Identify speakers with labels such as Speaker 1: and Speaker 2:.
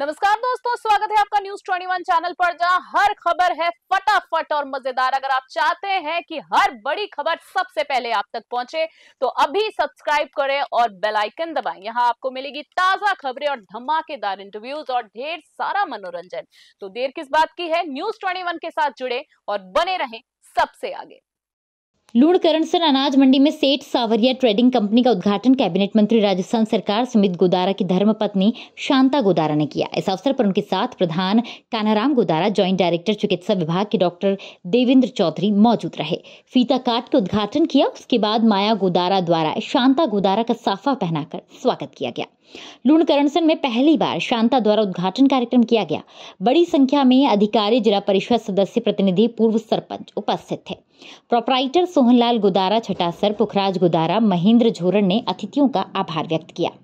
Speaker 1: नमस्कार दोस्तों स्वागत है आपका न्यूज ट्वेंटी वन चैनल पर जहां हर खबर है फटाफट और मजेदार अगर आप चाहते हैं कि हर बड़ी खबर सबसे पहले आप तक पहुंचे तो अभी सब्सक्राइब करें और बेल आइकन दबाएं यहां आपको मिलेगी ताजा खबरें और धमाकेदार इंटरव्यूज और ढेर सारा मनोरंजन तो देर किस बात की है न्यूज ट्वेंटी के साथ जुड़े और बने रहें सबसे आगे
Speaker 2: लूणकरण सर अनाज मंडी में सेठ सावरिया ट्रेडिंग कंपनी का उद्घाटन कैबिनेट मंत्री राजस्थान सरकार सुमित गोदारा की धर्मपत्नी शांता गोदारा ने किया इस अवसर पर उनके साथ प्रधान कानाराम गोदारा ज्वाइंट डायरेक्टर चिकित्सा विभाग के डॉक्टर देवेंद्र चौधरी मौजूद रहे फीता काट का उद्घाटन किया उसके बाद माया गोदारा द्वारा शांता गोदारा का साफा पहनाकर स्वागत किया गया करणसन में पहली बार शांता द्वारा उद्घाटन कार्यक्रम किया गया बड़ी संख्या में अधिकारी जिला परिषद सदस्य प्रतिनिधि पूर्व सरपंच उपस्थित थे प्रोपराइटर सोहनलाल गुदारा छटासर पुखराज गुदारा महेंद्र झोरन ने अतिथियों का आभार व्यक्त किया